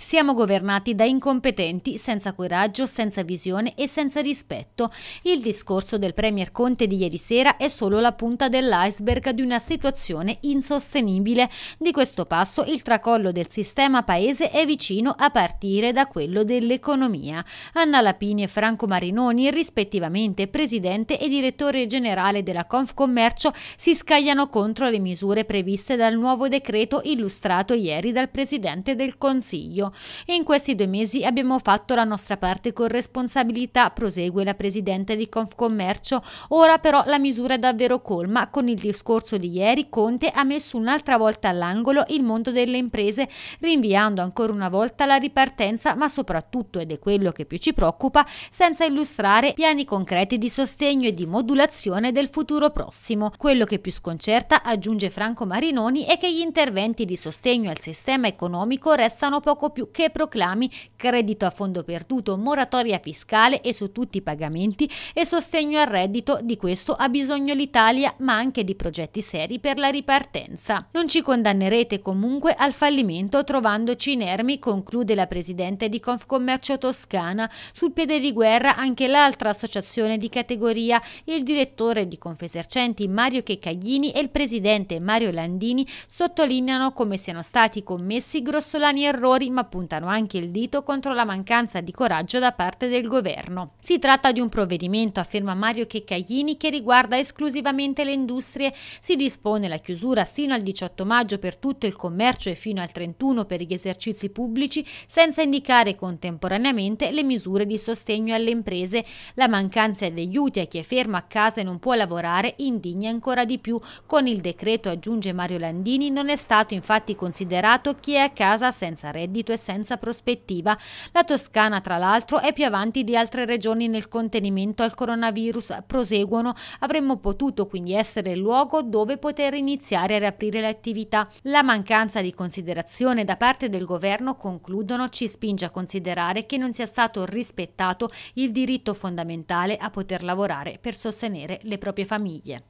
Siamo governati da incompetenti, senza coraggio, senza visione e senza rispetto. Il discorso del Premier Conte di ieri sera è solo la punta dell'iceberg di una situazione insostenibile. Di questo passo il tracollo del sistema paese è vicino a partire da quello dell'economia. Anna Lapini e Franco Marinoni, rispettivamente presidente e direttore generale della Confcommercio, si scagliano contro le misure previste dal nuovo decreto illustrato ieri dal presidente del Consiglio e in questi due mesi abbiamo fatto la nostra parte con responsabilità, prosegue la Presidente di Confcommercio. Ora però la misura è davvero colma. Con il discorso di ieri Conte ha messo un'altra volta all'angolo il mondo delle imprese, rinviando ancora una volta la ripartenza, ma soprattutto, ed è quello che più ci preoccupa, senza illustrare piani concreti di sostegno e di modulazione del futuro prossimo. Quello che più sconcerta, aggiunge Franco Marinoni, è che gli interventi di sostegno al sistema economico restano poco più più che proclami credito a fondo perduto, moratoria fiscale e su tutti i pagamenti e sostegno al reddito. Di questo ha bisogno l'Italia, ma anche di progetti seri per la ripartenza. Non ci condannerete comunque al fallimento trovandoci inermi, conclude la presidente di Confcommercio Toscana. Sul piede di guerra anche l'altra associazione di categoria, il direttore di Confesercenti Mario Checaglini e il presidente Mario Landini sottolineano come siano stati commessi grossolani errori ma puntano anche il dito contro la mancanza di coraggio da parte del governo. Si tratta di un provvedimento, afferma Mario Checcaglini, che riguarda esclusivamente le industrie. Si dispone la chiusura sino al 18 maggio per tutto il commercio e fino al 31 per gli esercizi pubblici, senza indicare contemporaneamente le misure di sostegno alle imprese. La mancanza di aiuti a chi è fermo a casa e non può lavorare indigna ancora di più. Con il decreto, aggiunge Mario Landini, non è stato infatti considerato chi è a casa senza reddito e senza prospettiva. La Toscana, tra l'altro, è più avanti di altre regioni nel contenimento al coronavirus. Proseguono, avremmo potuto quindi essere il luogo dove poter iniziare a riaprire le attività. La mancanza di considerazione da parte del governo, concludono, ci spinge a considerare che non sia stato rispettato il diritto fondamentale a poter lavorare per sostenere le proprie famiglie.